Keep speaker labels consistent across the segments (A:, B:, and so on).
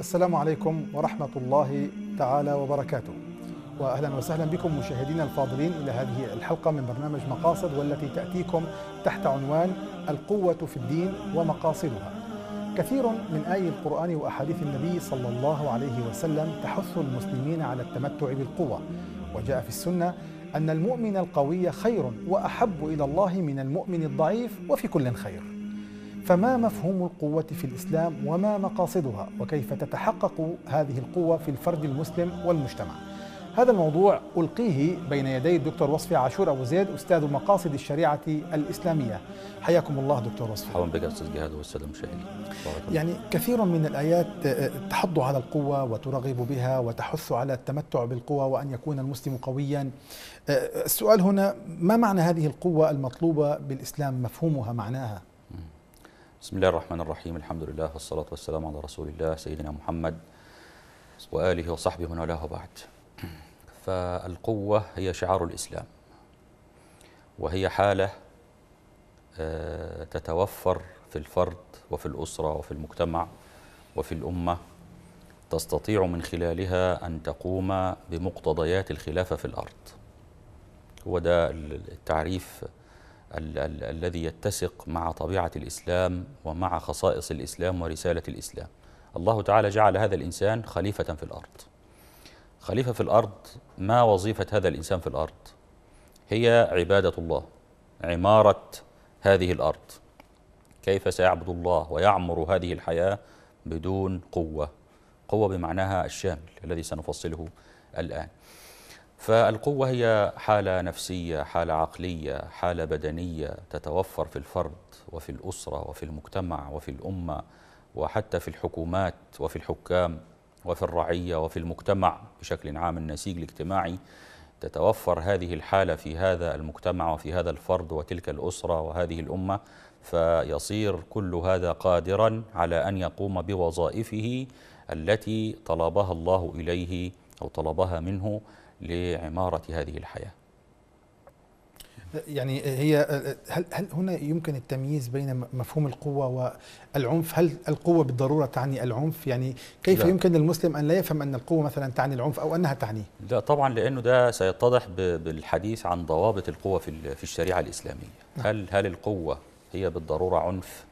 A: السلام عليكم ورحمة الله تعالى وبركاته وأهلا وسهلا بكم مشاهدينا الفاضلين إلى هذه الحلقة من برنامج مقاصد والتي تأتيكم تحت عنوان القوة في الدين ومقاصدها كثير من آي القرآن وأحاديث النبي صلى الله عليه وسلم تحث المسلمين على التمتع بالقوة وجاء في السنة أن المؤمن القوي خير وأحب إلى الله من المؤمن الضعيف وفي كل خير فما مفهوم القوة في الإسلام وما مقاصدها وكيف تتحقق هذه القوة في الفرد المسلم والمجتمع هذا الموضوع ألقيه بين يدي الدكتور وصفي عاشور أبو زيد أستاذ مقاصد الشريعة الإسلامية حياكم الله دكتور
B: وصفي مرحبا بك أستاذ جهاد والسلام المشاهدين
A: يعني كثير من الآيات آه، آه، تحض على القوة وترغب بها وتحث على التمتع بالقوة وأن يكون المسلم قويا آه، السؤال هنا ما معنى هذه القوة المطلوبة بالإسلام مفهومها معناها
B: بسم الله الرحمن الرحيم الحمد لله والصلاة والسلام على رسول الله سيدنا محمد وآله وصحبه من والاه بعد فالقوة هي شعار الإسلام وهي حالة تتوفر في الفرد وفي الأسرة وفي المجتمع وفي الأمة تستطيع من خلالها أن تقوم بمقتضيات الخلافة في الأرض هو ده التعريف ال ال الذي يتسق مع طبيعة الإسلام ومع خصائص الإسلام ورسالة الإسلام الله تعالى جعل هذا الإنسان خليفة في الأرض خليفة في الأرض ما وظيفة هذا الإنسان في الأرض هي عبادة الله عمارة هذه الأرض كيف سيعبد الله ويعمر هذه الحياة بدون قوة قوة بمعناها الشامل الذي سنفصله الآن فالقوة هي حالة نفسية حالة عقلية حالة بدنية تتوفر في الفرد وفي الأسرة وفي المجتمع وفي الأمة وحتى في الحكومات وفي الحكام وفي الرعية وفي المجتمع بشكل عام النسيج الاجتماعي تتوفر هذه الحالة في هذا المجتمع وفي هذا الفرد وتلك الأسرة وهذه الأمة فيصير كل هذا قادرا على أن يقوم بوظائفه التي طلبها الله إليه أو طلبها منه لعمارة هذه الحياة
A: يعني هي هل, هل هنا يمكن التمييز بين مفهوم القوة والعنف هل القوة بالضرورة تعني العنف يعني كيف لا. يمكن للمسلم أن لا يفهم أن القوة مثلا تعني العنف أو أنها تعنيه
B: لا طبعا لأنه ده سيتضح بالحديث عن ضوابط القوة في الشريعة الإسلامية نعم. هل, هل القوة هي بالضرورة عنف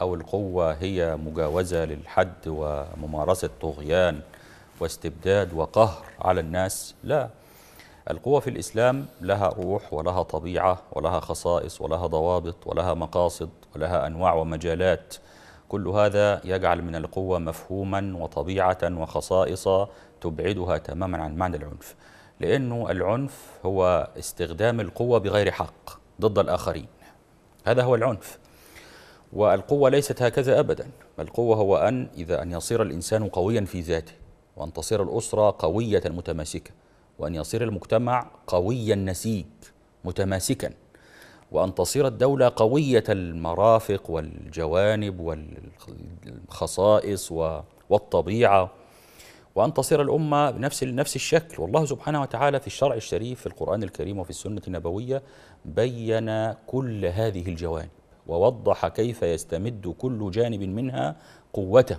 B: أو القوة هي مجاوزة للحد وممارسة طغيان واستبداد وقهر على الناس لا القوة في الإسلام لها روح ولها طبيعة ولها خصائص ولها ضوابط ولها مقاصد ولها أنواع ومجالات كل هذا يجعل من القوة مفهوما وطبيعة وخصائص تبعدها تماما عن معنى العنف لأنه العنف هو استخدام القوة بغير حق ضد الآخرين هذا هو العنف والقوة ليست هكذا أبدا القوة هو أن إذا أن يصير الإنسان قويا في ذاته وأن تصير الأسرة قوية متماسكة وأن يصير المجتمع قوي النسيج متماسكا وأن تصير الدولة قوية المرافق والجوانب والخصائص والطبيعة وأن تصير الأمة بنفس نفس الشكل والله سبحانه وتعالى في الشرع الشريف في القرآن الكريم وفي السنة النبوية بين كل هذه الجوانب ووضح كيف يستمد كل جانب منها قوته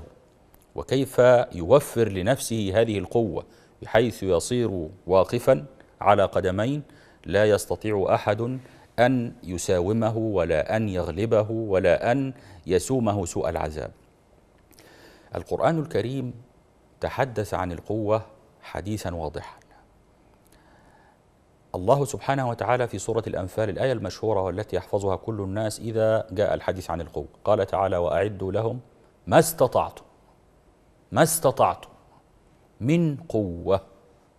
B: وكيف يوفر لنفسه هذه القوة بحيث يصير واقفا على قدمين لا يستطيع أحد أن يساومه ولا أن يغلبه ولا أن يسومه سوء العذاب القرآن الكريم تحدث عن القوة حديثا واضحا الله سبحانه وتعالى في سورة الأنفال الآية المشهورة والتي يحفظها كل الناس إذا جاء الحديث عن القوة قال تعالى وأعدوا لهم ما استطعتم ما استطعتم من قوة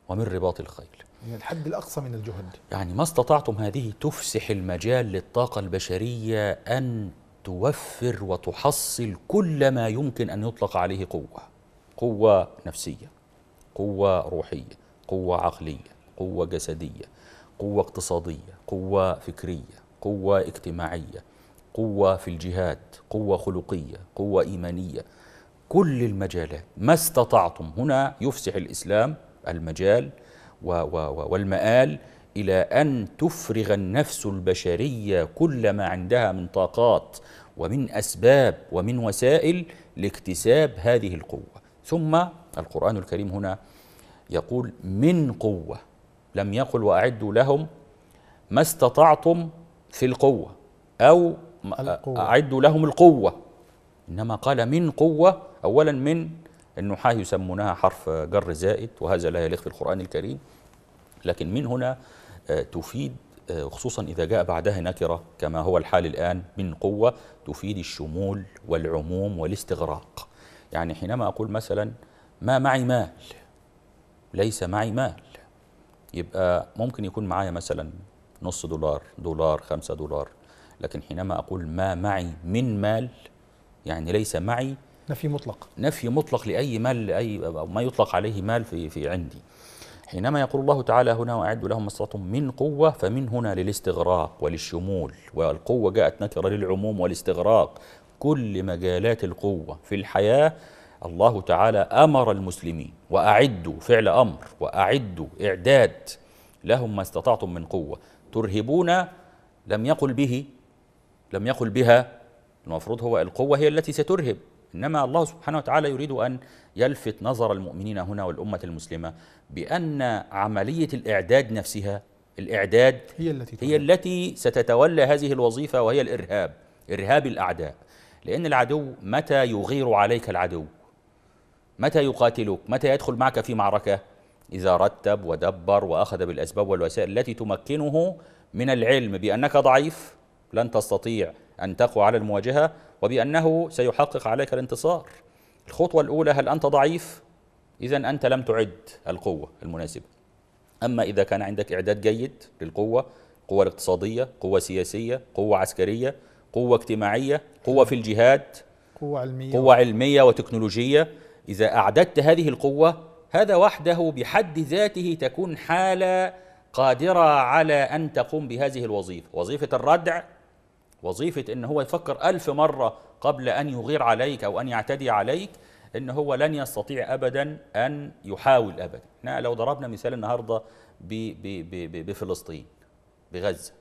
B: ومن رباط الخيل
A: من يعني الحد الأقصى من الجهد
B: يعني ما استطعتم هذه تفسح المجال للطاقة البشرية أن توفر وتحصل كل ما يمكن أن يطلق عليه قوة قوة نفسية قوة روحية قوة عقلية قوة جسدية قوة اقتصادية قوة فكرية قوة اجتماعية قوة في الجهاد قوة خلقية قوة إيمانية كل المجالات ما استطعتم هنا يفسح الإسلام المجال والمآل إلى أن تفرغ النفس البشرية كل ما عندها من طاقات ومن أسباب ومن وسائل لاكتساب هذه القوة ثم القرآن الكريم هنا يقول من قوة لم يقل وأعدوا لهم ما استطعتم في القوة أو القوة. أعدوا لهم القوة إنما قال من قوة أولا من النحاة يسمونها حرف جر زائد وهذا لا يليق في القرآن الكريم لكن من هنا آه، تفيد آه، خصوصا إذا جاء بعدها نكرة كما هو الحال الآن من قوة تفيد الشمول والعموم والاستغراق يعني حينما أقول مثلا ما معي مال ليس معي مال يبقى ممكن يكون معايا مثلا نص دولار دولار خمسة دولار لكن حينما أقول ما معي من مال يعني ليس معي نفي مطلق نفي مطلق لأي مال لأي ما يطلق عليه مال في, في عندي حينما يقول الله تعالى هنا وأعد لهم مصرة من قوة فمن هنا للاستغراق وللشمول والقوة جاءت نكرة للعموم والاستغراق كل مجالات القوة في الحياة الله تعالى أمر المسلمين وأعدوا فعل أمر وأعدوا إعداد لهم ما استطعتم من قوة ترهبون لم يقل به لم يقل بها المفروض هو القوة هي التي سترهب إنما الله سبحانه وتعالى يريد أن يلفت نظر المؤمنين هنا والأمة المسلمة بأن عملية الإعداد نفسها الإعداد هي التي, هي التي ستتولى هذه الوظيفة وهي الإرهاب إرهاب الأعداء لأن العدو متى يغير عليك العدو متى يقاتلك متى يدخل معك في معركة إذا رتب ودبر وأخذ بالأسباب والوسائل التي تمكنه من العلم بأنك ضعيف لن تستطيع أن تقوى على المواجهة وبأنه سيحقق عليك الانتصار الخطوة الأولى هل أنت ضعيف؟ إذا أنت لم تعد القوة المناسبة أما إذا كان عندك إعداد جيد للقوة قوة اقتصادية قوة سياسية قوة عسكرية قوة اجتماعية قوة في الجهاد قوة علمية قوة علمية وتكنولوجية إذا أعددت هذه القوة هذا وحده بحد ذاته تكون حالة قادرة على أن تقوم بهذه الوظيفة وظيفة الردع وظيفة إن هو يفكر ألف مرة قبل أن يغير عليك أو أن يعتدي عليك إن هو لن يستطيع أبدا أن يحاول أبدا إحنا لو ضربنا مثال النهاردة بفلسطين بغزة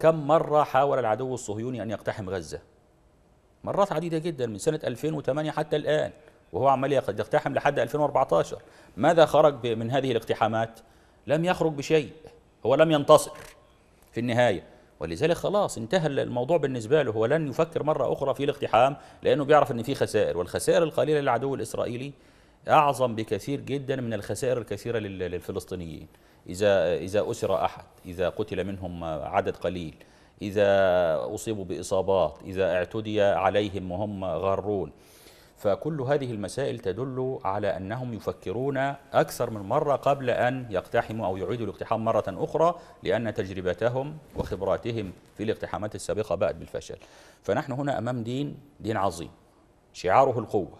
B: كم مرة حاول العدو الصهيوني أن يقتحم غزة مرات عديدة جدا من سنة 2008 حتى الآن وهو عمال يقتحم لحد 2014 ماذا خرج من هذه الاقتحامات؟ لم يخرج بشيء هو لم ينتصر في النهاية ولذلك خلاص انتهى الموضوع بالنسبة له هو لن يفكر مرة أخرى في الاقتحام لأنه بيعرف أن في خسائر والخسائر القليلة للعدو الإسرائيلي أعظم بكثير جدا من الخسائر الكثيرة للفلسطينيين إذا, إذا أسر أحد إذا قتل منهم عدد قليل إذا أصيبوا بإصابات إذا اعتدي عليهم وهم غارون فكل هذه المسائل تدل على أنهم يفكرون أكثر من مرة قبل أن يقتحموا أو يعيدوا الاقتحام مرة أخرى لأن تجربتهم وخبراتهم في الاقتحامات السابقة باءت بالفشل فنحن هنا أمام دين دين عظيم شعاره القوة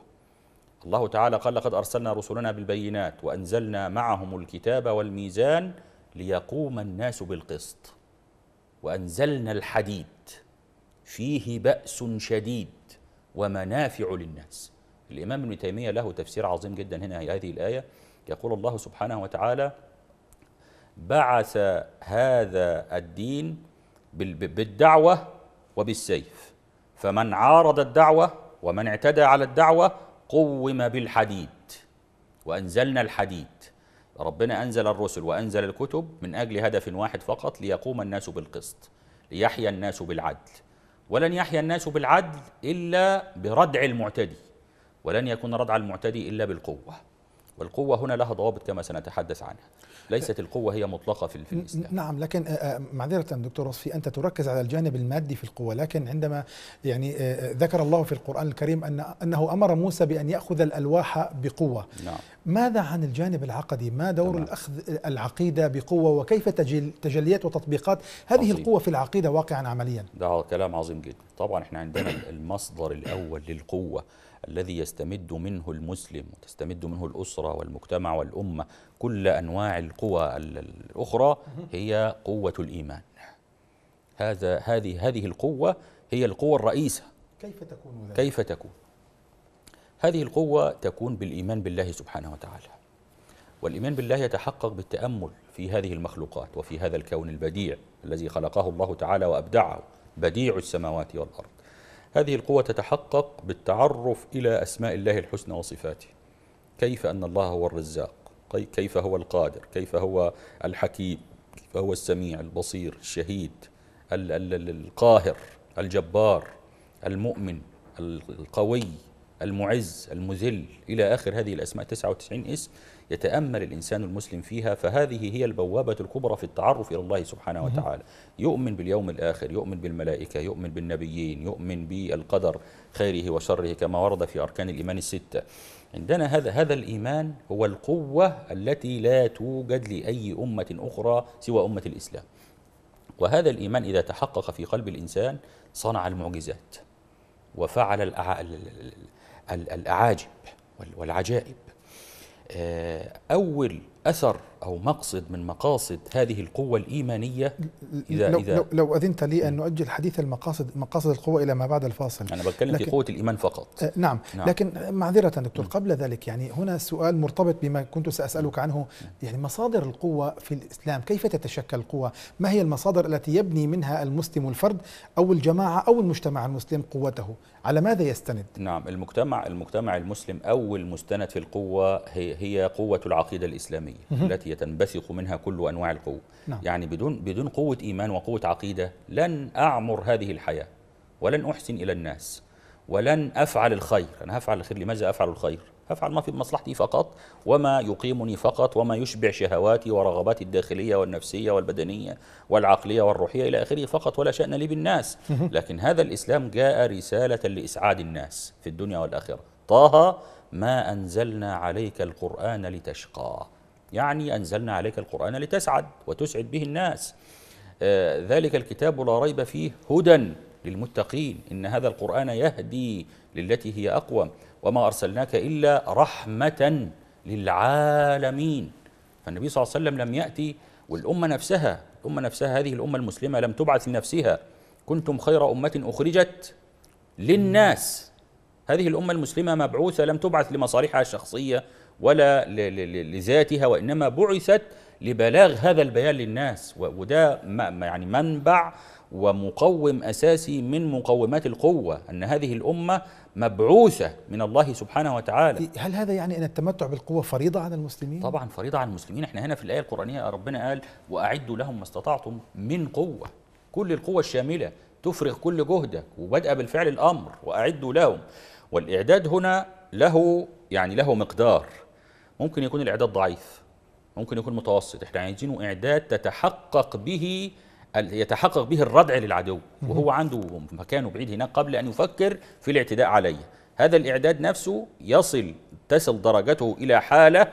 B: الله تعالى قال لقد أرسلنا رسلنا بالبينات وأنزلنا معهم الكتاب والميزان ليقوم الناس بالقسط وأنزلنا الحديد فيه بأس شديد ومنافع للناس الإمام ابن تيمية له تفسير عظيم جدا هنا هذه الآية يقول الله سبحانه وتعالى بعث هذا الدين بالدعوة وبالسيف فمن عارض الدعوة ومن اعتدى على الدعوة قوم بالحديد وأنزلنا الحديد ربنا أنزل الرسل وأنزل الكتب من أجل هدف واحد فقط ليقوم الناس بالقسط ليحيا الناس بالعدل ولن يحيا الناس بالعدل إلا بردع المعتدي ولن يكون ردع المعتدي إلا بالقوة والقوة هنا لها ضوابط كما سنتحدث عنها ليست القوة هي مطلقة في
A: الإسلام نعم لكن آه، آه، معذرة دكتور وصفي أنت تركز على الجانب المادي في القوة لكن عندما يعني آه، ذكر الله في القرآن الكريم أن أنه أمر موسى بأن يأخذ الألواح بقوة نعم. ماذا عن الجانب العقدي ما دور تمام. الأخذ العقيدة بقوة وكيف تجل تجليات وتطبيقات هذه عظيم. القوة في العقيدة واقعا عمليا
B: ده كلام عظيم جدا طبعا احنا عندنا المصدر الأول للقوة الذي يستمد منه المسلم وتستمد منه الأسرة والمجتمع والأمة كل أنواع القوى الأخرى هي قوة الإيمان هذا هذه هذه القوة هي القوة الرئيسة
A: كيف تكون ذلك؟
B: كيف تكون؟ هذه القوة تكون بالإيمان بالله سبحانه وتعالى والإيمان بالله يتحقق بالتأمل في هذه المخلوقات وفي هذا الكون البديع الذي خلقه الله تعالى وأبدعه بديع السماوات والأرض هذه القوة تتحقق بالتعرف إلى أسماء الله الحسنى وصفاته كيف أن الله هو الرزاق كيف هو القادر كيف هو الحكيم كيف هو السميع البصير الشهيد القاهر الجبار المؤمن القوي المعز المذل إلى آخر هذه الأسماء 99 اسم يتأمل الإنسان المسلم فيها فهذه هي البوابة الكبرى في التعرف إلى الله سبحانه وتعالى يؤمن باليوم الآخر يؤمن بالملائكة يؤمن بالنبيين يؤمن بالقدر خيره وشره كما ورد في أركان الإيمان الستة عندنا هذا هذا الإيمان هو القوة التي لا توجد لأي أمة أخرى سوى أمة الإسلام وهذا الإيمان إذا تحقق في قلب الإنسان صنع المعجزات وفعل الأعاجب والعجائب آه، أول أثر أو مقصد من مقاصد هذه القوة الإيمانية إذا لو, إذا لو,
A: لو أذنت لي أن نؤجل حديث المقاصد مقاصد القوة إلى ما بعد الفاصل أنا بتكلم في قوة
B: الإيمان فقط آه نعم, نعم لكن
A: معذرة دكتور قبل ذلك يعني هنا سؤال مرتبط بما كنت سأسألك عنه يعني مصادر القوة في الإسلام كيف تتشكل القوة ما هي المصادر التي يبني منها المسلم الفرد أو الجماعة أو المجتمع المسلم قوته على ماذا يستند
B: نعم المجتمع المجتمع المسلم أول مستند في القوة هي, هي قوة العقيدة الإسلامية التي ينبثق منها كل أنواع القوة نعم. يعني بدون, بدون قوة إيمان وقوة عقيدة لن أعمر هذه الحياة ولن أحسن إلى الناس ولن أفعل الخير أنا هفعل الخير لماذا أفعل الخير هفعل ما في مصلحتي فقط وما يقيمني فقط وما يشبع شهواتي ورغباتي الداخلية والنفسية والبدنية والعقلية والروحية إلى آخره فقط ولا شأن لي بالناس لكن هذا الإسلام جاء رسالة لإسعاد الناس في الدنيا والآخرة طه ما أنزلنا عليك القرآن لتشقى يعني أنزلنا عليك القرآن لتسعد وتسعد به الناس آه، ذلك الكتاب لا ريب فيه هدى للمتقين إن هذا القرآن يهدي للتي هي أقوم وما أرسلناك إلا رحمة للعالمين فالنبي صلى الله عليه وسلم لم يأتي والأمة نفسها الأمة نفسها هذه الأمة المسلمة لم تبعث لنفسها كنتم خير أمة أخرجت للناس هذه الأمة المسلمة مبعوثة لم تبعث لمصالحها الشخصية ولا لذاتها وإنما بعثت لبلاغ هذا البيان للناس وده يعني منبع ومقوم أساسي من مقومات القوة أن هذه الأمة مبعوثة من الله سبحانه وتعالى هل هذا يعني أن التمتع بالقوة فريضة على المسلمين؟ طبعا فريضة على المسلمين احنا هنا في الآية القرآنية ربنا قال وأعدوا لهم ما استطعتم من قوة كل القوة الشاملة تفرغ كل جهدك وبدأ بالفعل الأمر وأعدوا لهم والإعداد هنا له يعني له مقدار ممكن يكون الاعداد ضعيف ممكن يكون متوسط احنا عايزينه اعداد تتحقق به يتحقق به الردع للعدو وهو عنده مكانه بعيد هناك قبل ان يفكر في الاعتداء عليه هذا الاعداد نفسه يصل تصل درجته الى حاله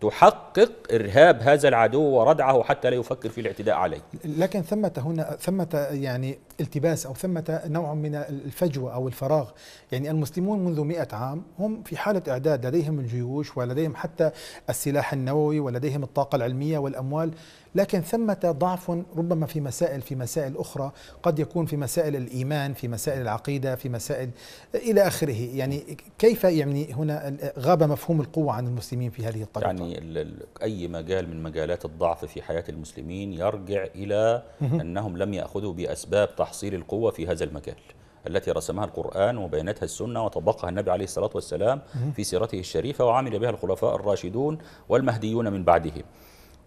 B: تحقق إرهاب هذا العدو وردعه حتى لا يفكر في الاعتداء عليه
A: لكن ثمة هنا ثمة يعني التباس أو ثمة نوع من الفجوة أو الفراغ يعني المسلمون منذ مئة عام هم في حالة إعداد لديهم الجيوش ولديهم حتى السلاح النووي ولديهم الطاقة العلمية والأموال لكن ثمة ضعف ربما في مسائل في مسائل أخرى قد يكون في مسائل الإيمان في مسائل العقيدة في مسائل إلى آخره يعني كيف يعني هنا غاب مفهوم القوة عن المسلمين في هذه
B: الطريقة يعني أي مجال من مجالات الضعف في حياة المسلمين يرجع إلى أنهم لم يأخذوا بأسباب تحصيل القوة في هذا المجال التي رسمها القرآن وبينتها السنة وطبقها النبي عليه الصلاة والسلام في سيرته الشريفة وعمل بها الخلفاء الراشدون والمهديون من بعدهم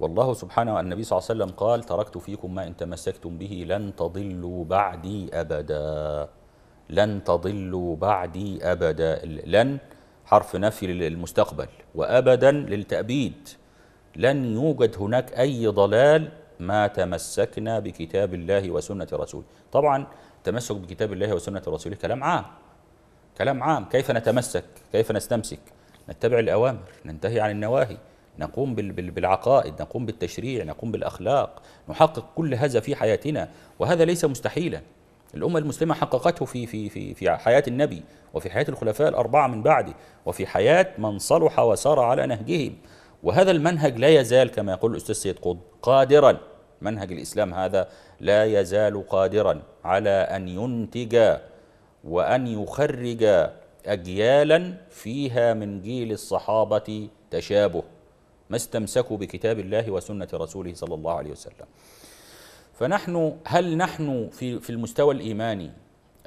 B: والله سبحانه والنبي صلى الله عليه وسلم قال تركت فيكم ما إن تمسكتم به لن تضلوا بعدي أبدا لن تضلوا بعدي أبدا لن حرف نفي للمستقبل وأبدا للتأبيد لن يوجد هناك أي ضلال ما تمسكنا بكتاب الله وسنة رسوله طبعا التمسك بكتاب الله وسنة رسوله كلام عام كلام عام كيف نتمسك كيف نستمسك نتبع الأوامر ننتهي عن النواهي نقوم بالعقائد نقوم بالتشريع نقوم بالأخلاق نحقق كل هذا في حياتنا وهذا ليس مستحيلا الأمة المسلمة حققته في في في في حياة النبي وفي حياة الخلفاء الأربعة من بعده وفي حياة من صلح وسار على نهجهم وهذا المنهج لا يزال كما يقول الأستاذ سيد قطب قادرا منهج الإسلام هذا لا يزال قادرا على أن ينتج وأن يخرج أجيالا فيها من جيل الصحابة تشابه ما استمسكوا بكتاب الله وسنة رسوله صلى الله عليه وسلم فنحن هل نحن في, في المستوى الإيماني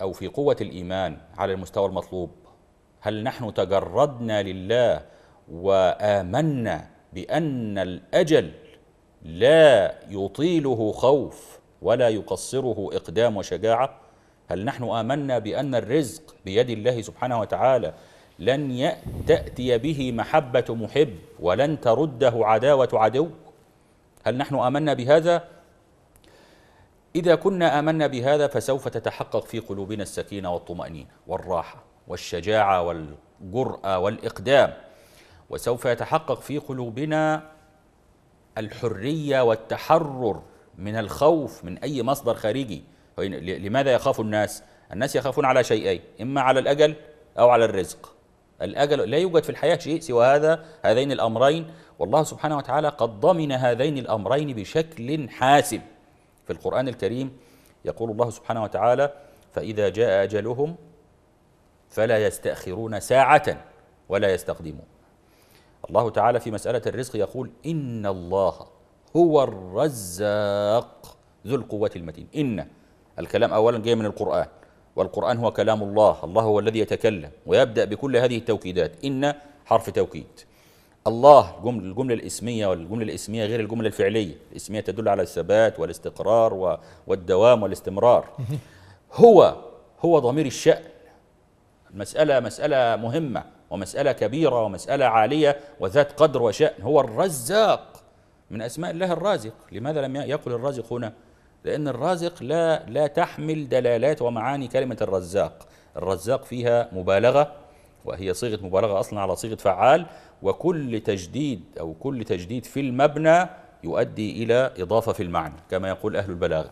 B: أو في قوة الإيمان على المستوى المطلوب هل نحن تجردنا لله وآمنا بأن الأجل لا يطيله خوف ولا يقصره إقدام وشجاعة هل نحن آمنا بأن الرزق بيد الله سبحانه وتعالى لن تأتي به محبة محب ولن ترده عداوة عدو هل نحن آمنا بهذا؟ إذا كنا آمنا بهذا فسوف تتحقق في قلوبنا السكينة والطمأنينة والراحة والشجاعة والجرأة والإقدام وسوف يتحقق في قلوبنا الحرية والتحرر من الخوف من أي مصدر خارجي لماذا يخاف الناس؟ الناس يخافون على شيئين إما على الأجل أو على الرزق الأجل لا يوجد في الحياة شيء سوى هذا هذين الأمرين والله سبحانه وتعالى قد ضمن هذين الأمرين بشكل حاسم في القرآن الكريم يقول الله سبحانه وتعالى فإذا جاء أجلهم فلا يستأخرون ساعة ولا يستقدمون الله تعالى في مسألة الرزق يقول إن الله هو الرزاق ذو القوة المتين إن الكلام أولا جاي من القرآن والقرآن هو كلام الله الله هو الذي يتكلم ويبدأ بكل هذه التوكيدات إن حرف توكيد الله الجملة الإسمية والجملة الإسمية غير الجملة الفعلية الإسمية تدل على الثبات والاستقرار والدوام والاستمرار هو هو ضمير الشأن المسألة مسألة مهمة ومسألة كبيرة ومسألة عالية وذات قدر وشأن هو الرزاق من أسماء الله الرازق لماذا لم يقل الرازق هنا لأن الرازق لا لا تحمل دلالات ومعاني كلمة الرزاق الرزاق فيها مبالغة وهي صيغة مبالغة أصلا على صيغة فعال وكل تجديد أو كل تجديد في المبنى يؤدي إلى إضافة في المعنى كما يقول أهل البلاغة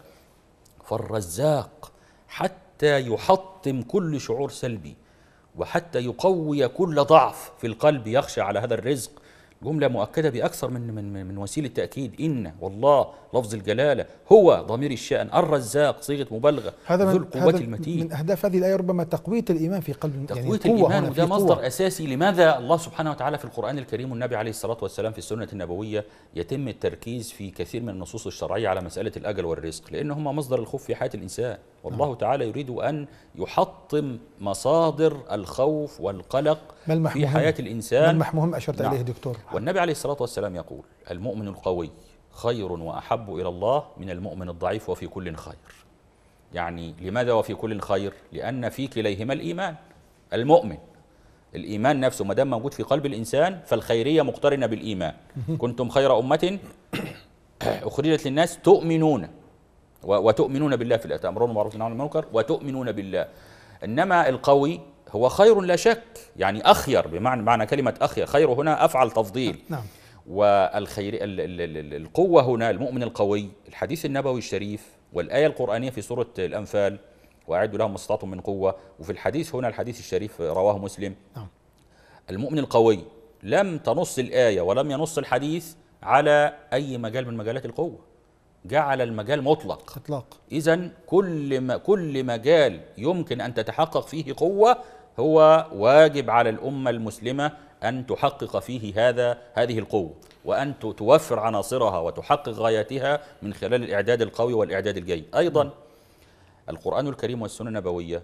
B: فالرزاق حتى يحطم كل شعور سلبي وحتى يقوي كل ضعف في القلب يخشى على هذا الرزق جملة مؤكدة بأكثر من من من وسيلة تأكيد إن والله لفظ الجلالة هو ضمير الشأن الرزاق صيغة مبالغة هذا ذو القوة المتين من
A: أهداف هذه الآية ربما تقوية الإيمان في قلب يعني تقوية يعني الإيمان وده مصدر قوة.
B: أساسي لماذا الله سبحانه وتعالى في القرآن الكريم والنبي عليه الصلاة والسلام في السنة النبوية يتم التركيز في كثير من النصوص الشرعية على مسألة الأجل والرزق لأن هما مصدر الخوف في حياة الإنسان والله آه. تعالى يريد أن يحطم مصادر الخوف والقلق
A: في حياة الإنسان ما مهم أشرت نعم. إليه دكتور
B: والنبي عليه الصلاة والسلام يقول المؤمن القوي خير وأحب إلى الله من المؤمن الضعيف وفي كل خير يعني لماذا وفي كل خير لأن في كليهما الإيمان المؤمن الإيمان نفسه ما دام موجود في قلب الإنسان فالخيرية مقترنة بالإيمان كنتم خير أمة أخرجت للناس تؤمنون وتؤمنون بالله في الأتامرون بالمعروف والنهي عن المنكر وتؤمنون بالله إنما القوي هو خير لا شك يعني أخير بمعنى معنى كلمة أخير خير هنا أفعل تفضيل نعم, نعم. والخير القوة هنا المؤمن القوي الحديث النبوي الشريف والآية القرآنية في سورة الأنفال وأعدوا لهم استطاعتم من قوة وفي الحديث هنا الحديث الشريف رواه مسلم نعم المؤمن القوي لم تنص الآية ولم ينص الحديث على أي مجال من مجالات القوة جعل المجال مطلق إطلاق إذا كل ما كل مجال يمكن أن تتحقق فيه قوة هو واجب على الأمة المسلمة أن تحقق فيه هذا هذه القوة وأن توفر عناصرها وتحقق غاياتها من خلال الإعداد القوي والإعداد الجيد أيضا القرآن الكريم والسنة النبوية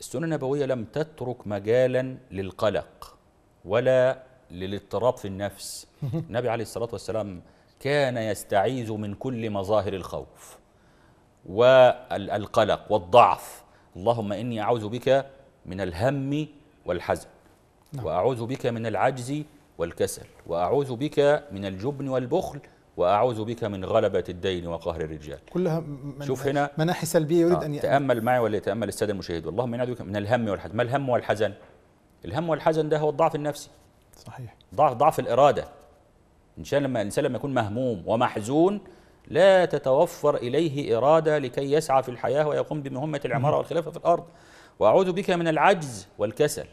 B: السنة النبوية لم تترك مجالا للقلق ولا للاضطراب في النفس النبي عليه الصلاة والسلام كان يستعيذ من كل مظاهر الخوف والقلق والضعف اللهم إني أعوذ بك من الهم والحزن نعم. وأعوذ بك من العجز والكسل وأعوذ بك من الجبن والبخل وأعوذ بك من غلبة الدين وقهر الرجال كلها
A: من شوف هنا مناحي سلبية يريد آه أن يتأمل
B: معي ولا يتأمل السادة المشاهد اللهم من, من الهم والحزن ما الهم والحزن الهم والحزن ده هو الضعف النفسي صحيح ضعف ضعف الإرادة إن شاء لما الإنسان لما يكون مهموم ومحزون لا تتوفر إليه إرادة لكي يسعى في الحياة ويقوم بمهمة العمارة والخلافة في الأرض وأعوذ بك من العجز والكسل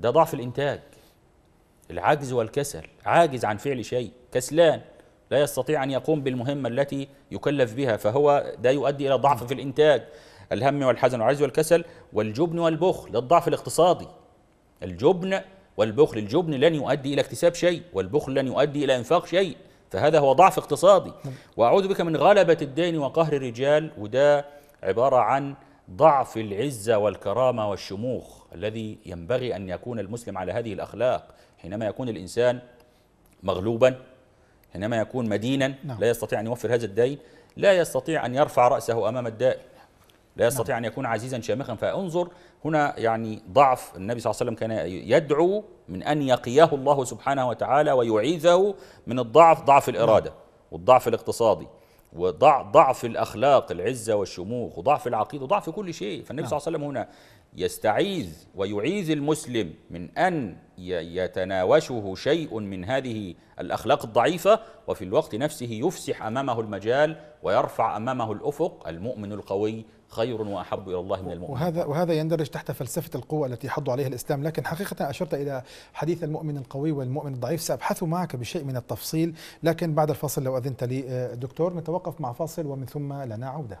B: ده ضعف الإنتاج العجز والكسل عاجز عن فعل شيء كسلان لا يستطيع أن يقوم بالمهمة التي يكلف بها فهو ده يؤدي إلى ضعف في الإنتاج الهم والحزن والعجز والكسل والجبن والبخل ده الضعف الاقتصادي الجبن والبخل الجبن لن يؤدي إلى اكتساب شيء والبخل لن يؤدي إلى إنفاق شيء فهذا هو ضعف اقتصادي وأعوذ بك من غلبة الدين وقهر الرجال وده عبارة عن ضعف العزة والكرامة والشموخ الذي ينبغي أن يكون المسلم على هذه الأخلاق حينما يكون الإنسان مغلوبا حينما يكون مدينا نعم. لا يستطيع أن يوفر هذا الدين لا يستطيع أن يرفع رأسه أمام الداء لا يستطيع أن يكون عزيزا شامخا فانظر هنا يعني ضعف النبي صلى الله عليه وسلم كان يدعو من أن يقيه الله سبحانه وتعالى ويعيذه من الضعف ضعف الإرادة نعم. والضعف الاقتصادي وضعف الأخلاق العزة والشموخ وضعف العقيدة وضعف كل شيء فالنبي صلى الله عليه وسلم هنا يستعيذ ويعيذ المسلم من أن يتناوشه شيء من هذه الأخلاق الضعيفة وفي الوقت نفسه يفسح أمامه المجال ويرفع أمامه الأفق المؤمن القوي خير واحب الى الله من المؤمن وهذا
A: وهذا يندرج تحت فلسفه القوه التي حض عليها الاسلام لكن حقيقه اشرت الى حديث المؤمن القوي والمؤمن الضعيف سابحث معك بشيء من التفصيل لكن بعد الفاصل لو اذنت لي آه، دكتور نتوقف مع فاصل ومن ثم لنا عوده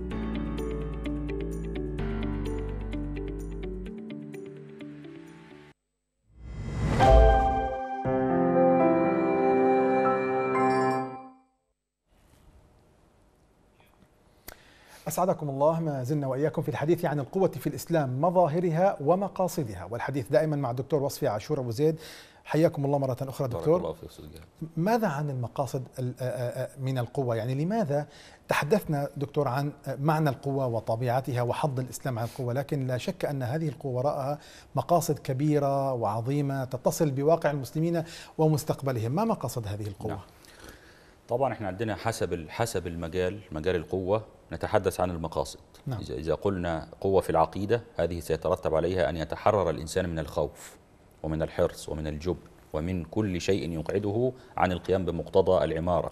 A: أسعدكم الله ما زلنا وإياكم في الحديث عن القوة في الإسلام مظاهرها ومقاصدها والحديث دائما مع الدكتور وصفي عاشور أبو زيد حياكم الله مرة أخرى دكتور الله فيك ماذا عن المقاصد من القوة يعني لماذا تحدثنا دكتور عن معنى القوة وطبيعتها وحظ الإسلام عن القوة لكن لا شك أن هذه القوة وراءها مقاصد كبيرة وعظيمة تتصل بواقع المسلمين ومستقبلهم ما مقاصد هذه القوة؟ نعم.
B: طبعا احنا عندنا حسب حسب المجال مجال القوة نتحدث عن المقاصد نعم. إذا قلنا قوة في العقيدة هذه سيترتب عليها أن يتحرر الإنسان من الخوف ومن الحرص ومن الجبن ومن كل شيء يقعده عن القيام بمقتضى العمارة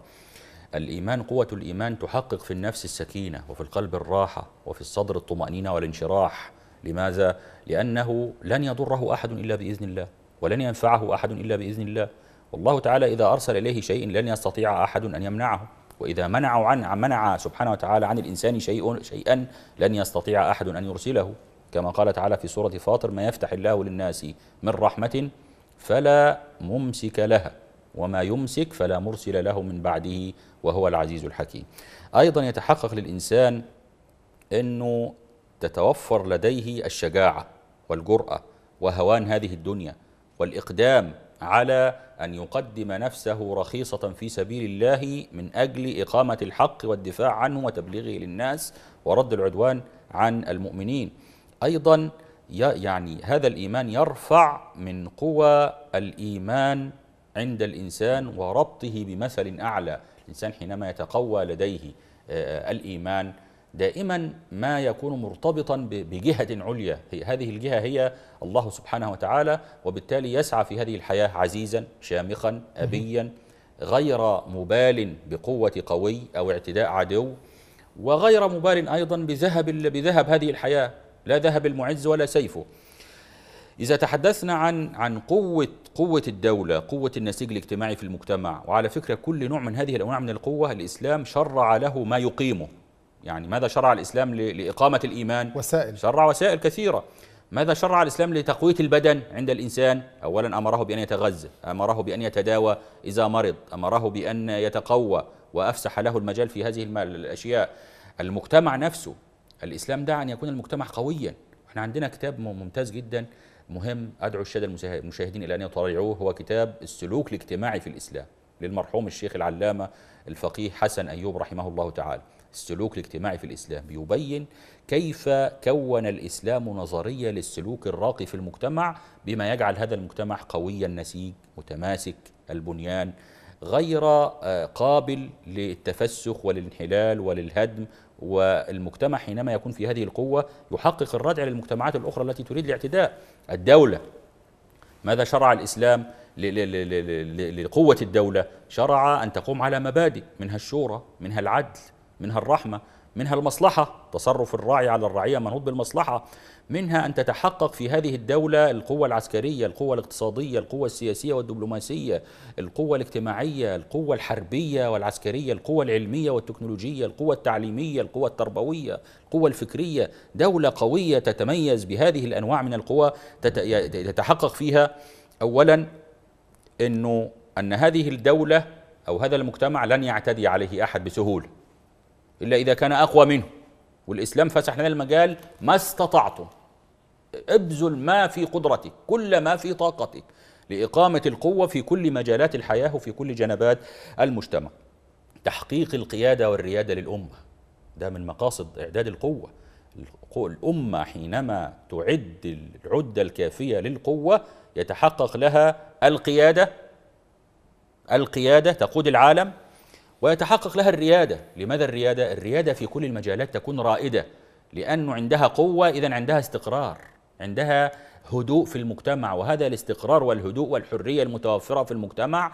B: الإيمان قوة الإيمان تحقق في النفس السكينة وفي القلب الراحة وفي الصدر الطمأنينة والانشراح لماذا؟ لأنه لن يضره أحد إلا بإذن الله ولن ينفعه أحد إلا بإذن الله والله تعالى إذا أرسل إليه شيء لن يستطيع أحد أن يمنعه وإذا منعوا عن منع سبحانه وتعالى عن الإنسان شيء شيئا لن يستطيع أحد أن يرسله كما قال تعالى في سورة فاطر ما يفتح الله للناس من رحمة فلا ممسك لها وما يمسك فلا مرسل له من بعده وهو العزيز الحكيم أيضا يتحقق للإنسان أنه تتوفر لديه الشجاعة والجرأة وهوان هذه الدنيا والإقدام على أن يقدم نفسه رخيصة في سبيل الله من أجل إقامة الحق والدفاع عنه وتبليغه للناس ورد العدوان عن المؤمنين أيضا يعني هذا الإيمان يرفع من قوى الإيمان عند الإنسان وربطه بمثل أعلى الإنسان حينما يتقوى لديه الإيمان دائما ما يكون مرتبطا بجهة عليا هذه الجهة هي الله سبحانه وتعالى وبالتالي يسعى في هذه الحياة عزيزا شامخا أبيا غير مبال بقوة قوي أو اعتداء عدو وغير مبال أيضا بذهب, بذهب هذه الحياة لا ذهب المعز ولا سيفه إذا تحدثنا عن عن قوة قوة الدولة، قوة النسيج الاجتماعي في المجتمع، وعلى فكرة كل نوع من هذه الأنواع من القوة الإسلام شرع له ما يقيمه، يعني ماذا شرع الإسلام لإقامة الإيمان وسائل شرع وسائل كثيرة ماذا شرع الإسلام لتقوية البدن عند الإنسان أولا أمره بأن يتغذى أمره بأن يتداوى إذا مرض أمره بأن يتقوى وأفسح له المجال في هذه الأشياء المجتمع نفسه الإسلام دعا أن يكون المجتمع قويا احنا عندنا كتاب ممتاز جدا مهم أدعو الشادة المشاهدين إلى أن يطالعوه هو كتاب السلوك الاجتماعي في الإسلام للمرحوم الشيخ العلامة الفقيه حسن أيوب رحمه الله تعالى السلوك الاجتماعي في الإسلام يبين كيف كون الإسلام نظرية للسلوك الراقي في المجتمع بما يجعل هذا المجتمع قوي النسيج متماسك البنيان غير آه، قابل للتفسخ وللانحلال وللهدم والمجتمع حينما يكون في هذه القوة يحقق الردع للمجتمعات الأخرى التي تريد الاعتداء الدولة ماذا شرع الإسلام لقوة الدولة شرع أن تقوم على مبادئ منها الشورى منها العدل منها الرحمة منها المصلحة تصرف الراعي على الرعية منهض بالمصلحة منها أن تتحقق في هذه الدولة القوة العسكرية القوة الاقتصادية القوة السياسية والدبلوماسية القوة الاجتماعية القوة الحربية والعسكرية القوة العلمية والتكنولوجية القوة التعليمية القوة التربوية القوة الفكرية دولة قوية تتميز بهذه الأنواع من القوى تتحقق فيها أولا أنه أن هذه الدولة أو هذا المجتمع لن يعتدي عليه أحد بسهولة إلا إذا كان أقوى منه والإسلام فسح لنا المجال ما استطعتم ابذل ما في قدرتك كل ما في طاقتك لإقامة القوة في كل مجالات الحياة وفي كل جنبات المجتمع تحقيق القيادة والريادة للأمة ده من مقاصد إعداد القوة الأمة حينما تعد العدة الكافية للقوة يتحقق لها القيادة القيادة تقود العالم ويتحقق لها الريادة لماذا الريادة؟ الريادة في كل المجالات تكون رائدة لأنه عندها قوة إذا عندها استقرار عندها هدوء في المجتمع وهذا الاستقرار والهدوء والحرية المتوفرة في المجتمع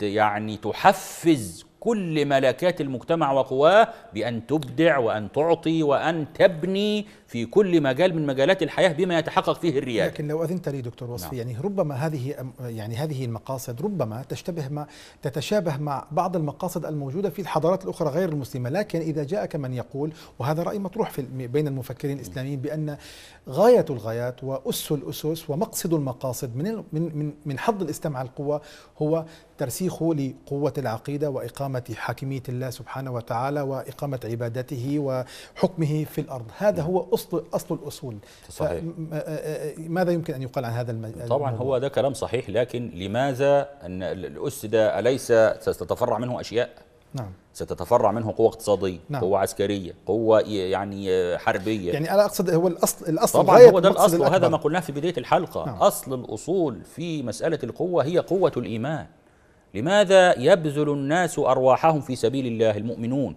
B: يعني تحفز كل ملكات المجتمع وقواه بأن تبدع وأن تعطي وأن تبني في كل مجال من مجالات الحياة بما يتحقق فيه الريادة لكن لو
A: أذنت لي دكتور وصفي نعم. يعني ربما هذه يعني هذه المقاصد ربما تشتبه ما تتشابه مع بعض المقاصد الموجودة في الحضارات الأخرى غير المسلمة لكن إذا جاءك من يقول وهذا رأي مطروح في بين المفكرين الإسلاميين بأن غاية الغايات وأس الأسس ومقصد المقاصد من من من حظ الإسلام على القوة هو ترسيخه لقوة العقيدة وإقامة إقامة حاكمية الله سبحانه وتعالى وإقامة عبادته وحكمه في الأرض هذا نعم. هو أصل أصل الأصول صحيح. ماذا يمكن أن يقال عن هذا الموضوع؟ طبعا هو
B: ده كلام صحيح لكن لماذا أن الأس ده أليس ستتفرع منه أشياء؟ نعم ستتفرع منه قوة اقتصادية نعم. قوة عسكرية قوة يعني آه، حربية يعني
A: أنا أقصد هو الأصل الأصل طبعا هو ده الأصل وهذا ما
B: قلناه في بداية الحلقة نعم. أصل الأصول في مسألة القوة هي قوة الإيمان لماذا يبذل الناس أرواحهم في سبيل الله المؤمنون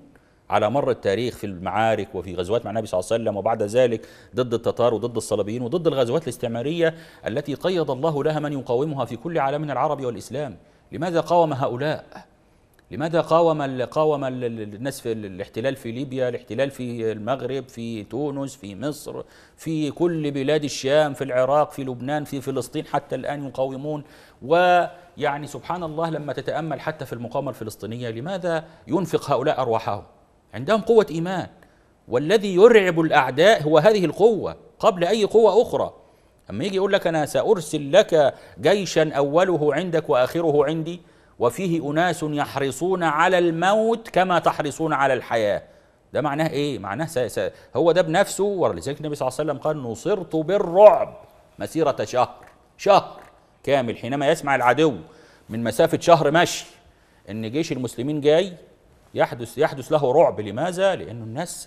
B: على مر التاريخ في المعارك وفي غزوات مع النبي صلى الله عليه وسلم وبعد ذلك ضد التتار وضد الصليبيين وضد الغزوات الاستعمارية التي قيد الله لها من يقاومها في كل عالمنا العربي والإسلام لماذا قاوم هؤلاء؟ لماذا قاوم قاوم الناس في الاحتلال في ليبيا، الاحتلال في المغرب، في تونس، في مصر، في كل بلاد الشام، في العراق، في لبنان، في فلسطين حتى الان يقاومون و يعني سبحان الله لما تتأمل حتى في المقاومة الفلسطينية لماذا ينفق هؤلاء أرواحهم عندهم قوة إيمان والذي يرعب الأعداء هو هذه القوة قبل أي قوة أخرى أما يجي يقول لك أنا سأرسل لك جيشا أوله عندك وآخره عندي وفيه أناس يحرصون على الموت كما تحرصون على الحياة ده معناه إيه؟ معناه هو ده بنفسه ولذلك النبي صلى الله عليه وسلم قال نصرت بالرعب مسيرة شهر شهر كامل حينما يسمع العدو من مسافة شهر مشي أن جيش المسلمين جاي يحدث يحدث له رعب لماذا؟ لأن الناس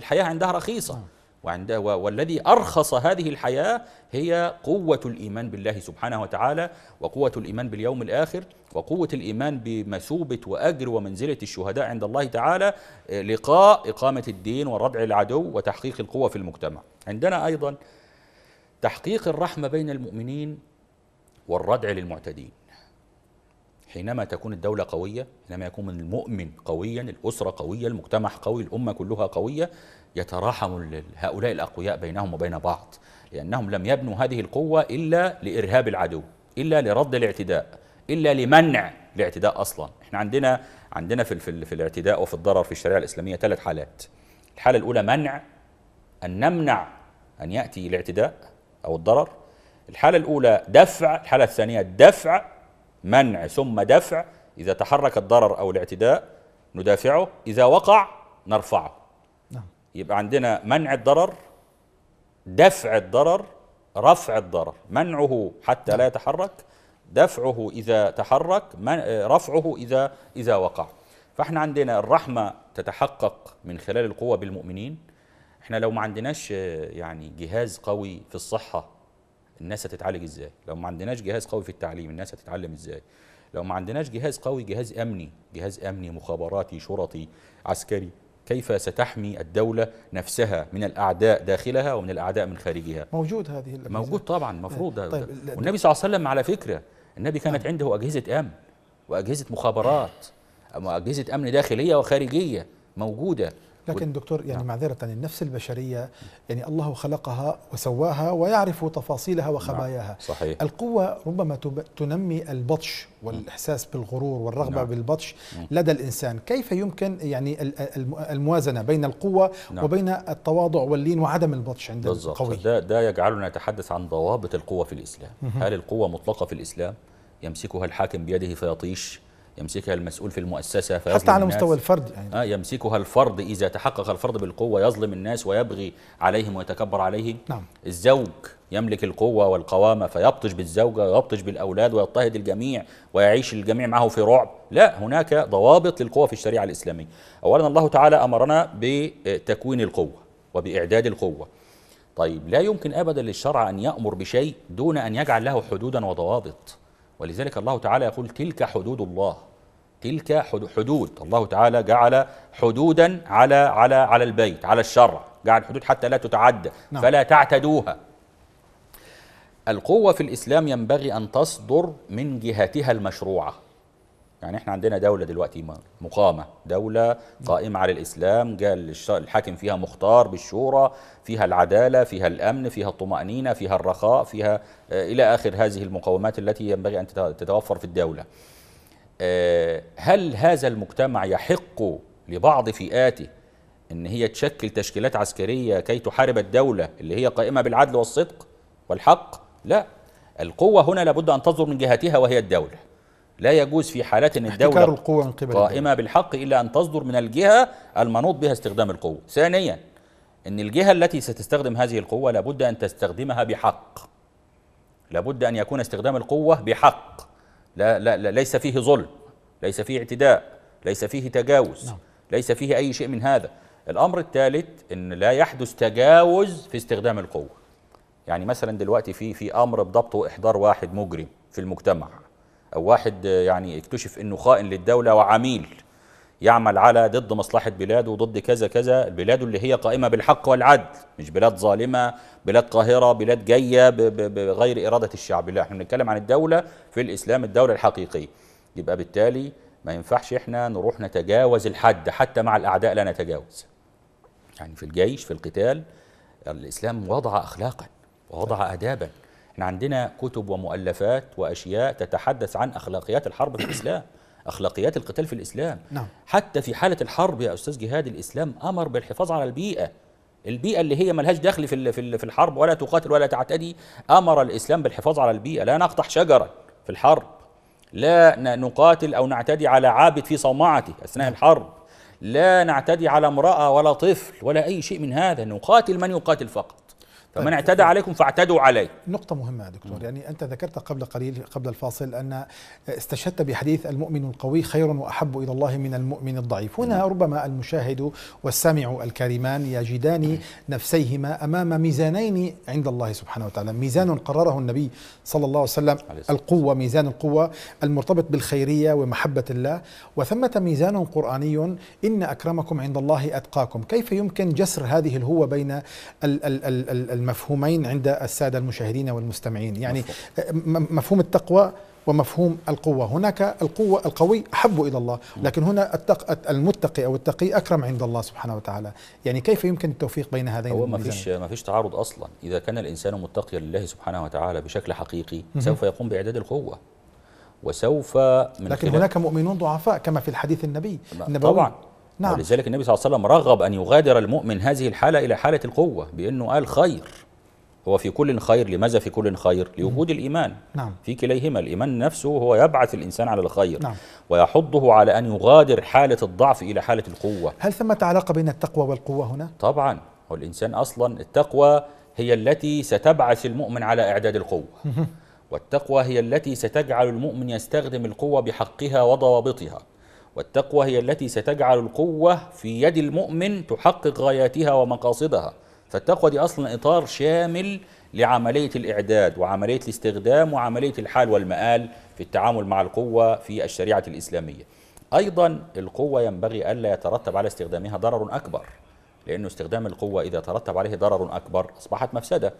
B: الحياة عندها رخيصة وعندها والذي أرخص هذه الحياة هي قوة الإيمان بالله سبحانه وتعالى وقوة الإيمان باليوم الآخر وقوة الإيمان بمثوبة وأجر ومنزلة الشهداء عند الله تعالى آه، لقاء إقامة الدين وردع العدو وتحقيق القوة في المجتمع عندنا أيضا تحقيق الرحمة بين المؤمنين والردع للمعتدين حينما تكون الدولة قوية حينما يكون المؤمن قويا الأسرة قوية المجتمع قوي الأمة كلها قوية يتراحم هؤلاء الأقوياء بينهم وبين بعض لأنهم لم يبنوا هذه القوة إلا لإرهاب العدو إلا لرد الاعتداء إلا لمنع الاعتداء أصلا احنا عندنا عندنا في, في, في الاعتداء وفي الضرر في الشريعة الإسلامية ثلاث حالات الحالة الأولى منع أن نمنع أن يأتي الاعتداء أو الضرر الحالة الأولى دفع الحالة الثانية دفع منع ثم دفع إذا تحرك الضرر أو الاعتداء ندافعه إذا وقع نرفعه نعم. يبقى عندنا منع الضرر دفع الضرر رفع الضرر منعه حتى لا نعم. يتحرك دفعه إذا تحرك رفعه إذا إذا وقع فاحنا عندنا الرحمة تتحقق من خلال القوة بالمؤمنين احنا لو ما عندناش يعني جهاز قوي في الصحة الناس هتتعالج ازاي لو ما عندناش جهاز قوي في التعليم الناس هتتعلم ازاي لو ما عندناش جهاز قوي جهاز امني جهاز امني مخابراتي شرطي عسكري كيف ستحمي الدولة نفسها من الأعداء داخلها ومن الأعداء من خارجها
A: موجود هذه الأجهزة. موجود
B: طبعا مفروض ده طيب ده. والنبي صلى الله عليه وسلم على فكرة النبي كانت نعم. عنده أجهزة أمن وأجهزة مخابرات وأجهزة أمن داخلية وخارجية موجودة
A: لكن دكتور يعني نعم. معذرة النفس يعني البشرية يعني الله خلقها وسواها ويعرف تفاصيلها نعم، وخباياها نعم. صحيح. القوة ربما تنمي البطش والإحساس بالغرور والرغبة نعم. بالبطش لدى الإنسان كيف يمكن يعني الموازنة بين القوة نعم. وبين التواضع واللين وعدم البطش عند بالزبط. القوي
B: ده, ده يجعلنا نتحدث عن ضوابط القوة في الإسلام هل القوة مطلقة في الإسلام يمسكها الحاكم بيده فيطيش يمسكها المسؤول في المؤسسة حتى على مستوى الفرد يعني. آه يمسكها الفرد إذا تحقق الفرد بالقوة يظلم الناس ويبغي عليهم ويتكبر عليهم نعم. الزوج يملك القوة والقوامة فيبطش بالزوجة ويبطش بالأولاد ويضطهد الجميع ويعيش الجميع معه في رعب لا هناك ضوابط للقوة في الشريعة الإسلامية أولا الله تعالى أمرنا بتكوين القوة وبإعداد القوة طيب لا يمكن أبدا للشرع أن يأمر بشيء دون أن يجعل له حدودا وضوابط ولذلك الله تعالى يقول تلك حدود الله تلك حدود الله تعالى جعل حدودا على على على البيت على الشرع جعل حدود حتى لا تتعدى نعم. فلا تعتدوها القوة في الإسلام ينبغي أن تصدر من جهتها المشروعة يعني احنا عندنا دولة دلوقتي مقامة دولة قائمة على الإسلام قال الحاكم فيها مختار بالشورى فيها العدالة فيها الأمن فيها الطمأنينة فيها الرخاء فيها آه، إلى آخر هذه المقومات التي ينبغي أن تتوفر في الدولة آه، هل هذا المجتمع يحق لبعض فئاته أن هي تشكل تشكيلات عسكرية كي تحارب الدولة اللي هي قائمة بالعدل والصدق والحق؟ لا القوة هنا لابد أن تنظر من جهتها وهي الدولة لا يجوز في حالات إن الدولة
A: القوة من قبل قائمة
B: بالحق إلا أن تصدر من الجهة المنوط بها استخدام القوة ثانيا أن الجهة التي ستستخدم هذه القوة لابد أن تستخدمها بحق لابد أن يكون استخدام القوة بحق لا, لا, لا ليس فيه ظلم ليس فيه اعتداء ليس فيه تجاوز نعم. ليس فيه أي شيء من هذا الأمر الثالث أن لا يحدث تجاوز في استخدام القوة يعني مثلا دلوقتي في في أمر بضبط وإحضار واحد مجرم في المجتمع أو واحد آه، يعني اكتشف أنه خائن للدولة وعميل يعمل على ضد مصلحة بلاده وضد كذا كذا البلاد اللي هي قائمة بالحق والعدل مش بلاد ظالمة بلاد قاهرة بلاد جاية بغير إرادة الشعب لا احنا بنتكلم عن الدولة في الإسلام الدولة الحقيقية يبقى بالتالي ما ينفعش احنا نروح نتجاوز الحد حتى مع الأعداء لا نتجاوز يعني في الجيش في القتال الإسلام وضع أخلاقا ووضع أدابا احنا عندنا كتب ومؤلفات وأشياء تتحدث عن أخلاقيات الحرب في الإسلام أخلاقيات القتال في الإسلام نعم. حتى في حالة الحرب يا أستاذ جهاد الإسلام أمر بالحفاظ على البيئة البيئة اللي هي ملهاش دخل في في الحرب ولا تقاتل ولا تعتدي أمر الإسلام بالحفاظ على البيئة لا نقطع شجرا في الحرب لا نقاتل أو نعتدي على عابد في صومعته أثناء نعم. الحرب لا نعتدي على امرأة ولا طفل ولا أي شيء من هذا نقاتل من يقاتل فقط فمن طيب، اعتدى عليكم فاعتدوا عليه
A: نقطة مهمة يا دكتور يعني أنت ذكرت قبل قليل قبل الفاصل أن استشهدت بحديث المؤمن القوي خير وأحب إلى الله من المؤمن الضعيف هنا نعم. ربما المشاهد والسامع الكريمان يجدان نعم. نفسيهما أمام ميزانين عند الله سبحانه وتعالى ميزان نعم. قرره النبي صلى الله عليه وسلم القوة ميزان القوة المرتبط بالخيرية ومحبة الله وثمة ميزان قرآني إن أكرمكم عند الله أتقاكم كيف يمكن جسر هذه الهوة بين ال ال ال المفهومين عند السادة المشاهدين والمستمعين يعني مفهوم, أه، مفهوم التقوى ومفهوم القوة هناك القوة القوي أحب إلى الله لكن هنا التق... المتقي أو التقي أكرم عند الله سبحانه وتعالى يعني كيف يمكن التوفيق بين هذين هو ما فيش,
B: ما فيش تعارض أصلا إذا كان الإنسان متقيا لله سبحانه وتعالى بشكل حقيقي سوف يقوم بإعداد القوة وسوف من لكن هناك
A: مؤمنون ضعفاء كما في الحديث النبي طبعا
B: نعم. ولذلك النبي صلى الله عليه وسلم رغب أن يغادر المؤمن هذه الحالة إلى حالة القوة بأنه قال خير هو في كل خير لماذا في كل خير لوجود الإيمان نعم. في كليهما الإيمان نفسه هو يبعث الإنسان على الخير نعم. ويحضه على أن يغادر حالة الضعف إلى حالة القوة هل
A: ثمة علاقة بين التقوى والقوة هنا؟
B: طبعا والإنسان أصلا التقوى هي التي ستبعث المؤمن على إعداد القوة والتقوى هي التي ستجعل المؤمن يستخدم القوة بحقها وضوابطها والتقوى هي التي ستجعل القوة في يد المؤمن تحقق غاياتها ومقاصدها فالتقوى دي أصلا إطار شامل لعملية الإعداد وعملية الاستخدام وعملية الحال والمآل في التعامل مع القوة في الشريعة الإسلامية أيضا القوة ينبغي ألا يترتب على استخدامها ضرر أكبر لأنه استخدام القوة إذا ترتب عليه ضرر أكبر أصبحت مفسدة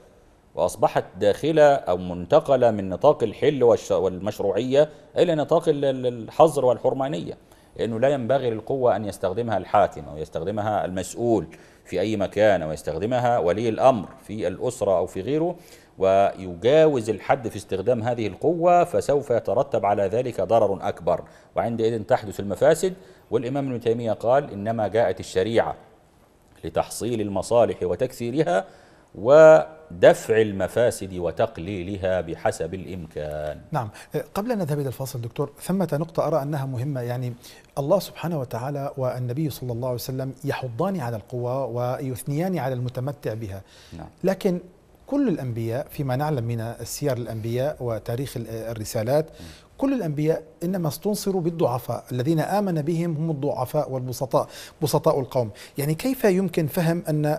B: وأصبحت داخلة أو منتقلة من نطاق الحل والمشروعية إلى نطاق الحظر والحرمانية أنه لا ينبغي للقوة أن يستخدمها الحاكم أو يستخدمها المسؤول في أي مكان أو يستخدمها ولي الأمر في الأسرة أو في غيره ويجاوز الحد في استخدام هذه القوة فسوف يترتب على ذلك ضرر أكبر وعندئذ تحدث المفاسد والإمام ابن تيمية قال إنما جاءت الشريعة لتحصيل المصالح وتكثيرها و دفع المفاسد وتقليلها بحسب الإمكان
A: نعم قبل أن نذهب إلى الفاصل دكتور ثمة نقطة أرى أنها مهمة يعني الله سبحانه وتعالى والنبي صلى الله عليه وسلم يحضان على القوى ويثنيان على المتمتع بها نعم. لكن كل الأنبياء فيما نعلم من السير الأنبياء وتاريخ الرسالات كل الأنبياء إنما استنصروا بالضعفاء الذين آمن بهم هم الضعفاء والبسطاء بسطاء القوم يعني كيف يمكن فهم أن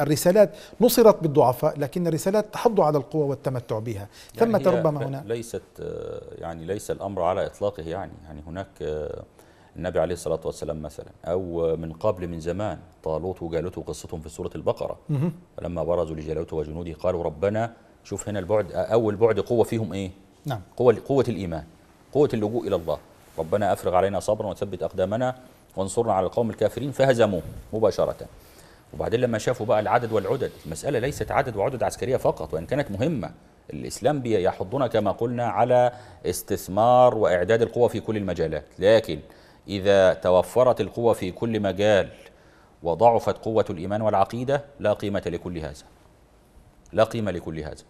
A: الرسالات نصرت بالضعفاء لكن الرسالات تحض على القوة والتمتع بها
B: يعني ثمة ربما هنا ليست يعني ليس الأمر على إطلاقه يعني يعني هناك آه، النبي عليه الصلاة والسلام مثلا أو من قبل من زمان طالوت وجالوت قصتهم في سورة البقرة فلما برزوا لجالوت وجنوده قالوا ربنا شوف هنا البعد أول بعد قوة فيهم إيه نعم قوة, قوة الإيمان قوة اللجوء إلى الله ربنا أفرغ علينا صبرا وثبت أقدامنا وانصرنا على القوم الكافرين فهزموه مباشرة وبعدين لما شافوا بقى العدد والعدد المسألة ليست عدد وعدد عسكرية فقط وإن كانت مهمة الإسلام يحضنا كما قلنا على استثمار وإعداد القوة في كل المجالات لكن إذا توفرت القوة في كل مجال وضعفت قوة الإيمان والعقيدة لا قيمة لكل هذا لا قيمة لكل هذا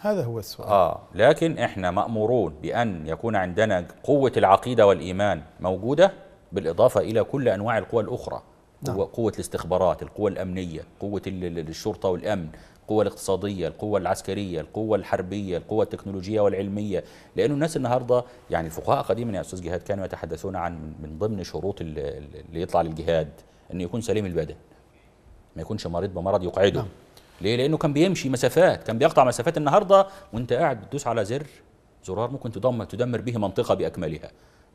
A: هذا هو السؤال
B: آه لكن إحنا مأمورون بأن يكون عندنا قوة العقيدة والإيمان موجودة بالإضافة إلى كل أنواع القوى الأخرى نعم. قوة الاستخبارات القوى الأمنية قوة الشرطة والأمن القوة الاقتصادية القوة العسكرية القوة الحربية القوة التكنولوجية والعلمية لأنه الناس النهاردة يعني الفقهاء قديما يا أستاذ جهاد كانوا يتحدثون عن من ضمن شروط اللي يطلع للجهاد أن يكون سليم البدن ما يكونش مريض بمرض يقعده نعم. ليه لانه كان بيمشي مسافات كان بيقطع مسافات النهارده وانت قاعد بتدوس على زر زرار ممكن تدمر تدمر به منطقه باكملها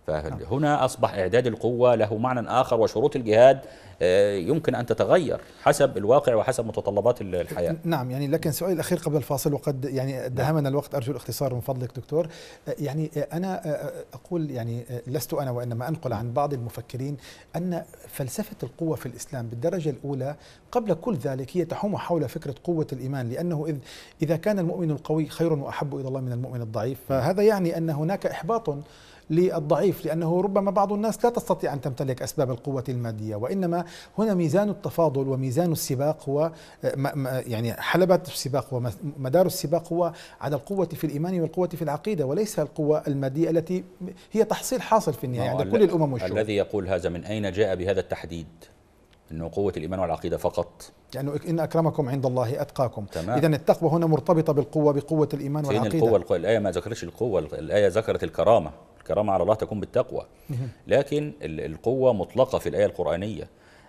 B: فهنا أصبح إعداد القوة له معنى آخر وشروط الجهاد آه، يمكن أن تتغير حسب الواقع وحسب متطلبات الحياة
A: نعم يعني لكن سؤالي الأخير قبل الفاصل وقد يعني دهمنا الوقت أرجو الاختصار من فضلك دكتور آه، يعني آه، أنا أقول يعني لست أنا وإنما أنقل عن بعض المفكرين أن فلسفة القوة في الإسلام بالدرجة الأولى قبل كل ذلك هي تحوم حول فكرة قوة الإيمان لأنه إذ إذا كان المؤمن القوي خير وأحب إلى الله من المؤمن الضعيف فهذا يعني أن هناك إحباط للضعيف لأنه ربما بعض الناس لا تستطيع أن تمتلك أسباب القوة المادية وإنما هنا ميزان التفاضل وميزان السباق هو يعني حلبة السباق ومدار السباق هو على القوة في الإيمان والقوة في العقيدة وليس القوة المادية التي هي تحصيل حاصل في النهاية عند كل الأمم والشعوب
B: الذي يقول هذا من أين جاء بهذا التحديد أنه قوة الإيمان والعقيدة فقط
A: لأنه يعني إن أكرمكم عند الله أتقاكم إذا التقوى هنا مرتبطة بالقوة بقوة الإيمان والعقيدة فين القوة,
B: القوة الآية ما ذكرتش القوة الآية ذكرت الكرامة الكرامة على الله تكون بالتقوى نعم. لكن القوة مطلقة في الآية القرآنية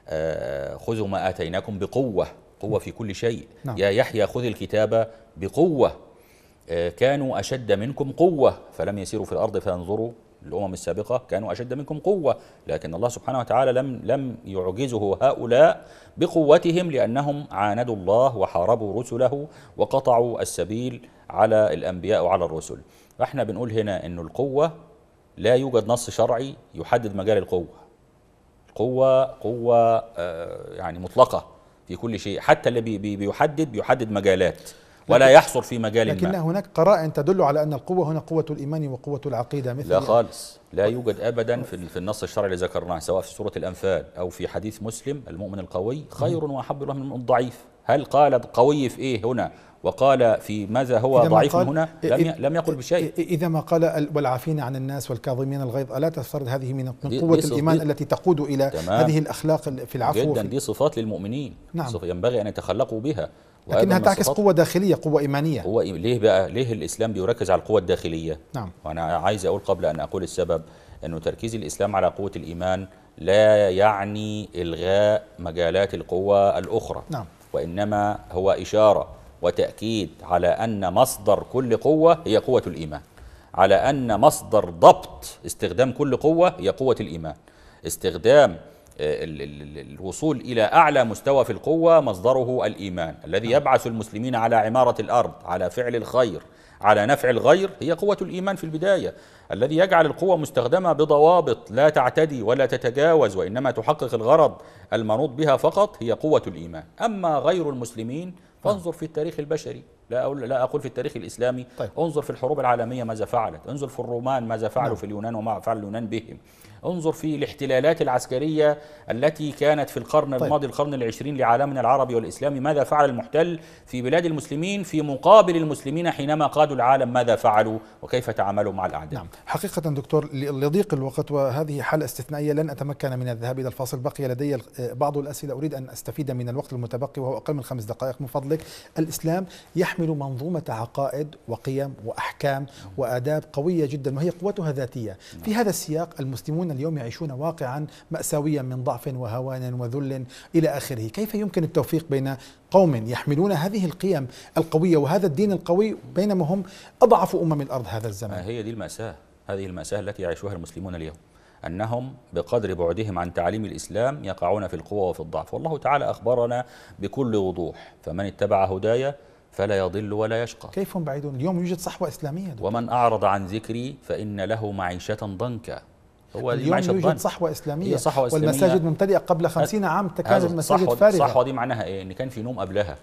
B: آه، خذوا ما آتيناكم بقوة قوة في كل شيء نعم. يا يحيى خذ الكتاب بقوة آه، كانوا أشد منكم قوة فلم يسيروا في الأرض فانظروا الأمم السابقة كانوا أشد منكم قوة لكن الله سبحانه وتعالى لم لم يعجزه هؤلاء بقوتهم لأنهم عاندوا الله وحاربوا رسله وقطعوا السبيل على الأنبياء وعلى الرسل فإحنا بنقول هنا أن القوة لا يوجد نص شرعي يحدد مجال القوة القوة قوة آه، يعني مطلقة في كل شيء حتى اللي بي بيحدد بيحدد مجالات ولا يحصر في مجال لكن ما.
A: هناك قرائن تدل على ان القوه هنا قوه الايمان وقوه العقيده مثل لا يعني
B: خالص لا يوجد ابدا في في النص الشرعي اللي ذكرناه سواء في سوره الانفال او في حديث مسلم المؤمن القوي خير واحب الله من الضعيف هل قال القوي في ايه هنا وقال في ماذا هو ضعيف هنا لم لم يقل بشيء
A: اذا ما قال والعافين عن الناس والكاظمين الغيظ الا تفترض هذه من قوه الايمان التي تقود الى هذه الاخلاق في العفو جدا دي
B: صفات للمؤمنين نعم ينبغي ان يتخلقوا بها لكنها تعكس قوة داخلية قوة إيمانية هو إيم... ليه بقى ليه الإسلام بيركز على القوة الداخلية نعم وأنا عايز أقول قبل أن أقول السبب أنه تركيز الإسلام على قوة الإيمان لا يعني إلغاء مجالات القوة الأخرى نعم وإنما هو إشارة وتأكيد على أن مصدر كل قوة هي قوة الإيمان على أن مصدر ضبط استخدام كل قوة هي قوة الإيمان استخدام آه، الوصول إلى أعلى مستوى في القوة مصدره الإيمان الذي نعم. يبعث المسلمين على عمارة الأرض على فعل الخير على نفع الغير هي قوة الإيمان في البداية الذي يجعل القوة مستخدمة بضوابط لا تعتدي ولا تتجاوز وإنما تحقق الغرض المنوط بها فقط هي قوة الإيمان أما غير المسلمين فانظر في التاريخ البشري لا أقول, لا أقول في التاريخ الإسلامي طيب. انظر في الحروب العالمية ماذا فعلت انظر في الرومان ماذا فعلوا نعم. في اليونان وما فعل اليونان بهم انظر في الاحتلالات العسكرية التي كانت في القرن طيب. الماضي القرن العشرين لعالمنا العربي والإسلامي ماذا فعل المحتل في بلاد المسلمين في مقابل المسلمين حينما قادوا العالم ماذا فعلوا وكيف تعاملوا مع الأعداء
A: نعم. حقيقة دكتور لضيق الوقت وهذه حالة استثنائية لن أتمكن من الذهاب إلى الفاصل بقي لدي بعض الأسئلة أريد أن أستفيد من الوقت المتبقي وهو أقل من خمس دقائق من فضلك الإسلام يحمل تحمل منظومة عقائد وقيم وأحكام وآداب قوية جدا وهي قوتها ذاتية في هذا السياق المسلمون اليوم يعيشون واقعا مأساويا من ضعف وهوان وذل إلى آخره كيف يمكن التوفيق بين قوم يحملون هذه القيم القوية وهذا الدين القوي بينما هم أضعف أمم الأرض هذا الزمن
B: هي دي المأساة هذه المأساة التي يعيشها المسلمون اليوم أنهم بقدر بعدهم عن تعاليم الإسلام يقعون في القوة وفي الضعف والله تعالى أخبرنا بكل وضوح فمن اتبع هدايا فلا يضل ولا يشقى كيف هم بعيدون اليوم يوجد صحوة إسلامية دكتور. ومن أعرض عن ذكري فإن له معيشة ضنكا هو اليوم يوجد الضنك. صحوة إسلامية, صحوة إسلامية والمساجد
A: ممتلئة قبل خمسين عام تكاد المساجد فارغة الصحوة
B: دي معناها إيه؟ إن كان في نوم قبلها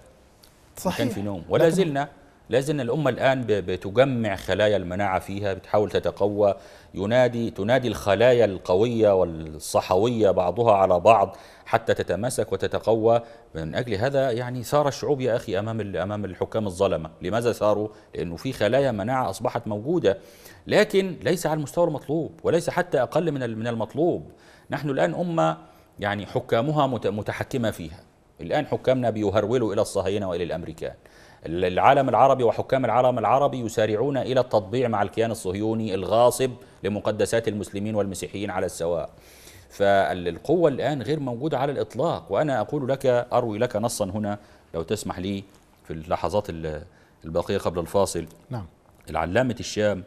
B: صحيح كان في نوم ولا زلنا لازم الأمة الآن بتجمع خلايا المناعة فيها بتحاول تتقوى ينادي تنادي الخلايا القوية والصحوية بعضها على بعض حتى تتماسك وتتقوى من أجل هذا يعني صار الشعوب يا أخي أمام أمام الحكام الظلمة لماذا صاروا؟ لأنه في خلايا مناعة أصبحت موجودة لكن ليس على المستوى المطلوب وليس حتى أقل من من المطلوب نحن الآن أمة يعني حكامها متحكمة فيها الآن حكامنا بيهرولوا إلى الصهاينة وإلى الأمريكان العالم العربي وحكام العالم العربي يسارعون إلى التطبيع مع الكيان الصهيوني الغاصب لمقدسات المسلمين والمسيحيين على السواء فالقوة الآن غير موجودة على الإطلاق وأنا أقول لك أروي لك نصا هنا لو تسمح لي في اللحظات الباقية قبل الفاصل نعم العلامة الشام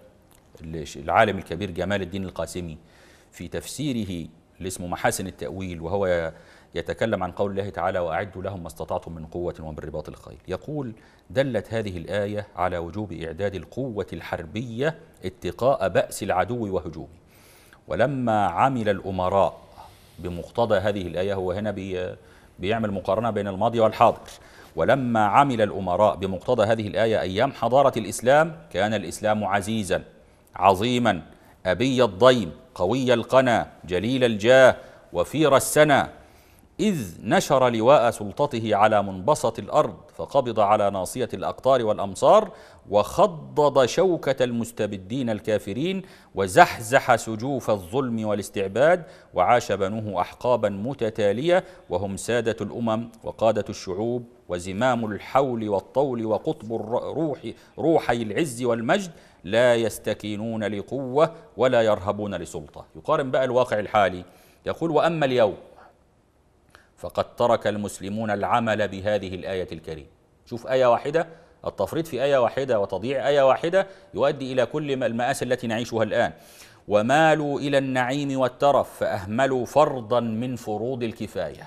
B: العالم الكبير جمال الدين القاسمي في تفسيره اللي اسمه محاسن التأويل وهو يتكلم عن قول الله تعالى وأعدوا لهم ما استطعتم من قوة ومن رباط الخيل يقول دلت هذه الآية على وجوب إعداد القوة الحربية اتقاء بأس العدو وهجومه ولما عمل الأمراء بمقتضى هذه الآية هو هنا بي بيعمل مقارنة بين الماضي والحاضر ولما عمل الأمراء بمقتضى هذه الآية أيام حضارة الإسلام كان الإسلام عزيزا عظيما أبي الضيم قوي القنا جليل الجاه وفير السنة إذ نشر لواء سلطته على منبسط الأرض فقبض على ناصية الأقطار والأمصار وخضض شوكة المستبدين الكافرين وزحزح سجوف الظلم والاستعباد وعاش بنوه أحقابا متتالية وهم سادة الأمم وقادة الشعوب وزمام الحول والطول وقطب الروح روحي العز والمجد لا يستكينون لقوة ولا يرهبون لسلطة يقارن بقى الواقع الحالي يقول وأما اليوم فقد ترك المسلمون العمل بهذه الآية الكريمة شوف آية واحدة التفريط في آية واحدة وتضييع آية واحدة يؤدي إلى كل المآسي التي نعيشها الآن ومالوا إلى النعيم والترف فأهملوا فرضا من فروض الكفاية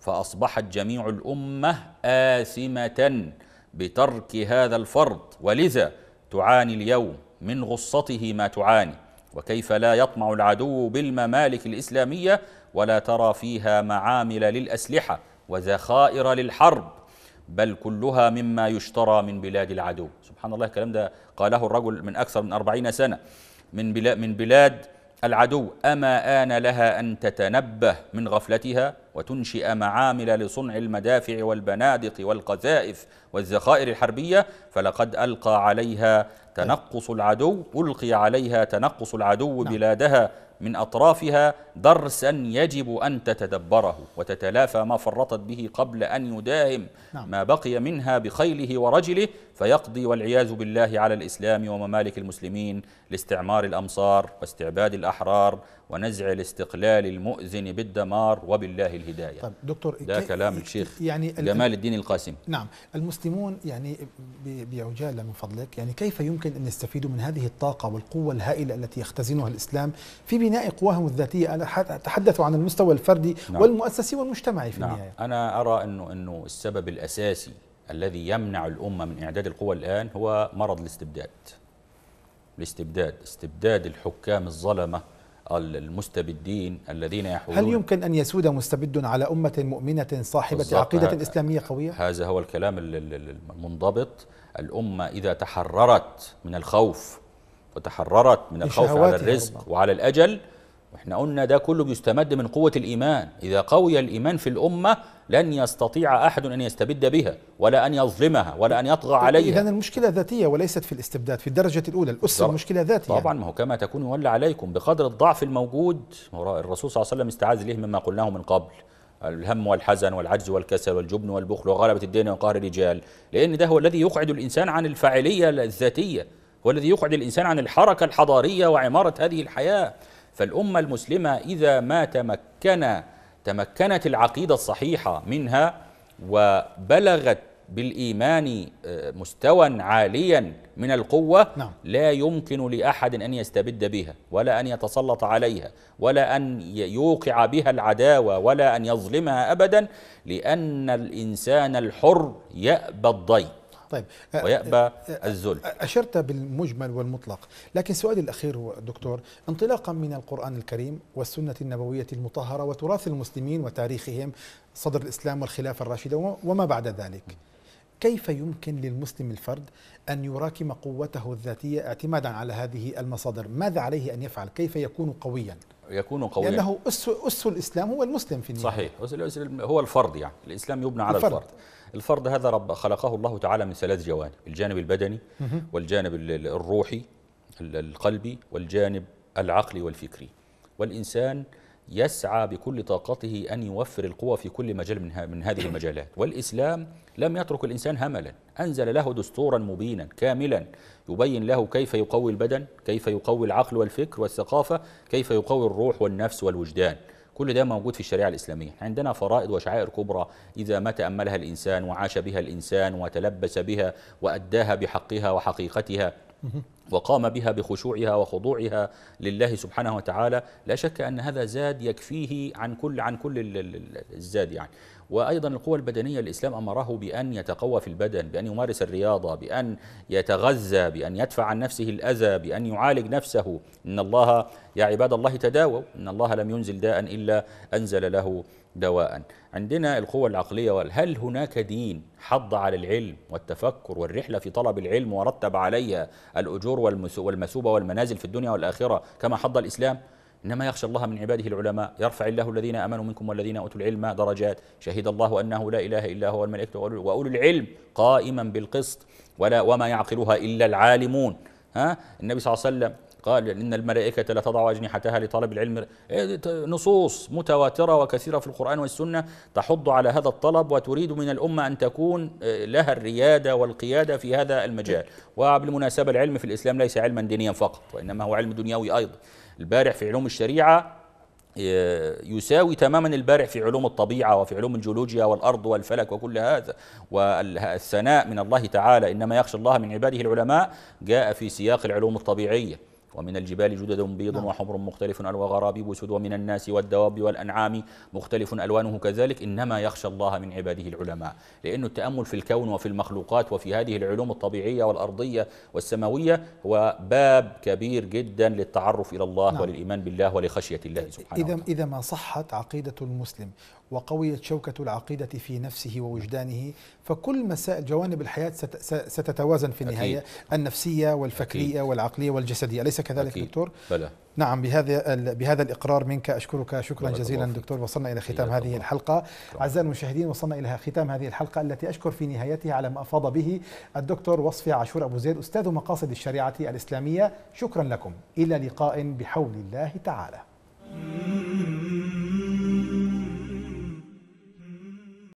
B: فأصبحت جميع الأمة آثمة بترك هذا الفرض ولذا تعاني اليوم من غصته ما تعاني وكيف لا يطمع العدو بالممالك الإسلامية ولا ترى فيها معامل للأسلحة وذخائر للحرب بل كلها مما يشترى من بلاد العدو سبحان الله الكلام ده قاله الرجل من أكثر من أربعين سنة من بلاد, من بلاد العدو أما آن لها أن تتنبه من غفلتها وتنشئ معامل لصنع المدافع والبنادق والقذائف والذخائر الحربية فلقد ألقى عليها تنقص العدو ألقي عليها تنقص العدو نعم. بلادها من أطرافها درسا يجب أن تتدبره وتتلافى ما فرطت به قبل أن يداهم نعم. ما بقي منها بخيله ورجله فيقضي والعياذ بالله على الإسلام وممالك المسلمين لاستعمار الأمصار واستعباد الأحرار ونزع الاستقلال المؤذن بالدمار وبالله الهداية طيب دكتور ده كلام الشيخ يعني جمال الدين القاسم
A: نعم المسلمون يعني بعجالة من فضلك يعني كيف يمكن أن يستفيدوا من هذه الطاقة والقوة الهائلة التي يختزنها الاسلام في بناء قواهم الذاتية تحدثوا عن المستوى الفردي نعم والمؤسسي والمجتمعي في نعم النهاية
B: أنا أرى أنه, أنه السبب الأساسي الذي يمنع الأمة من إعداد القوى الآن هو مرض الاستبداد الاستبداد استبداد الحكام الظلمة المستبدين الذين يحولون هل
A: يمكن أن يسود مستبد على أمة مؤمنة صاحبة عقيدة إسلامية
B: قوية؟ هذا هو الكلام المنضبط الأمة إذا تحررت من الخوف وتحررت من الخوف على الرزق وعلى الأجل وإحنا قلنا ده كله بيستمد من قوة الإيمان إذا قوي الإيمان في الأمة لن يستطيع أحد أن يستبد بها ولا أن يظلمها ولا أن يطغى طيب، عليها إذا
A: المشكلة ذاتية وليست في الاستبداد في الدرجة الأولى الأسرة المشكلة ذاتية
B: طبعا ما هو كما تكون يولى عليكم بقدر الضعف الموجود الرسول صلى الله عليه وسلم استعاذ له مما قلناه من قبل الهم والحزن والعجز والكسل والجبن والبخل وغلبة الدين وقهر الرجال لأن ده هو الذي يقعد الإنسان عن الفاعلية الذاتية هو الذي يقعد الإنسان عن الحركة الحضارية وعمارة هذه الحياة فالأمة المسلمة إذا ما تمكن تمكنت العقيدة الصحيحة منها وبلغت بالإيمان آه، مستوى عاليا من القوة نعم. لا يمكن لأحد أن يستبد بها ولا أن يتسلط عليها ولا أن يوقع بها العداوة ولا أن يظلمها أبدا لأن الإنسان الحر يأبى الضيق
A: طيب أه، ويأبى أه،
B: الذل أه، أشرت
A: بالمجمل والمطلق لكن سؤالي الأخير هو دكتور انطلاقا من القرآن الكريم والسنة النبوية المطهرة وتراث المسلمين وتاريخهم صدر الإسلام والخلافة الراشدة وما بعد ذلك كيف يمكن للمسلم الفرد أن يراكم قوته الذاتية اعتمادا على هذه المصادر ماذا عليه أن يفعل كيف يكون قويا
B: يكون قويا لأنه
A: أس, أس الإسلام هو المسلم في النهاية
B: صحيح هو الفرد يعني الإسلام يبنى على الفرد, الفرد. الفرد هذا رب خلقه الله تعالى من ثلاث جوانب الجانب البدني والجانب الروحي القلبي والجانب العقلي والفكري والإنسان يسعى بكل طاقته أن يوفر القوى في كل مجال من, من هذه المجالات والإسلام لم يترك الإنسان هملا أنزل له دستورا مبينا كاملا يبين له كيف يقوي البدن كيف يقوي العقل والفكر والثقافة كيف يقوي الروح والنفس والوجدان كل ده موجود في الشريعة الإسلامية عندنا فرائض وشعائر كبرى إذا ما تأملها الإنسان وعاش بها الإنسان وتلبس بها وأداها بحقها وحقيقتها وقام بها بخشوعها وخضوعها لله سبحانه وتعالى لا شك أن هذا زاد يكفيه عن كل عن كل الزاد يعني وأيضا القوى البدنية الإسلام أمره بأن يتقوى في البدن بأن يمارس الرياضة بأن يتغذى بأن يدفع عن نفسه الأذى بأن يعالج نفسه إن الله يا عباد الله تداووا إن الله لم ينزل داء إلا أنزل له دواء عندنا القوة العقلية هل هناك دين حض على العلم والتفكر والرحلة في طلب العلم ورتب عليها الأجور والمثوبة والمنازل في الدنيا والآخرة كما حض الإسلام إنما يخشى الله من عباده العلماء يرفع الله الذين آمنوا منكم والذين أوتوا العلم درجات شهد الله أنه لا إله إلا هو الملك وأولو العلم قائما بالقسط ولا وما يعقلها إلا العالمون ها النبي صلى الله عليه وسلم قال إن الملائكة لتضع أجنحتها لطلب العلم إيه، نصوص متواترة وكثيرة في القرآن والسنة تحض على هذا الطلب وتريد من الأمة أن تكون إيه، لها الريادة والقيادة في هذا المجال وبالمناسبة العلم في الإسلام ليس علما دينيا فقط وإنما هو علم دنيوي أيضا البارع في علوم الشريعة آه، يساوي تماما البارع في علوم الطبيعة وفي علوم الجيولوجيا والأرض والفلك وكل هذا والثناء من الله تعالى إنما يخشى الله من عباده العلماء جاء في سياق العلوم الطبيعية ومن الجبال جدد بيض نعم. وحمر مختلف وغرابيب سود ومن الناس والدواب والأنعام مختلف ألوانه كذلك إنما يخشى الله من عباده العلماء لأن التأمل في الكون وفي المخلوقات وفي هذه العلوم الطبيعية والأرضية والسماوية هو باب كبير جدا للتعرف إلى الله نعم. وللإيمان بالله ولخشية الله سبحانه إذا, وتعالى.
A: إذا ما صحت عقيدة المسلم وقويت شوكة العقيدة في نفسه ووجدانه فكل مسائل جوانب الحياة ستتوازن في النهاية أكيد. النفسية والفكرية أكيد. والعقلية والجسدية أليس كذلك أكيد. دكتور؟ بلى نعم بهذا بهذا الاقرار منك اشكرك شكرا جزيلا دكتور وصلنا الى ختام هذه الحلقه اعزائي المشاهدين وصلنا الى ختام هذه الحلقه التي اشكر في نهايتها على ما افاض به الدكتور وصفي عاشور ابو زيد استاذ مقاصد الشريعه الاسلاميه شكرا لكم الى لقاء بحول الله تعالى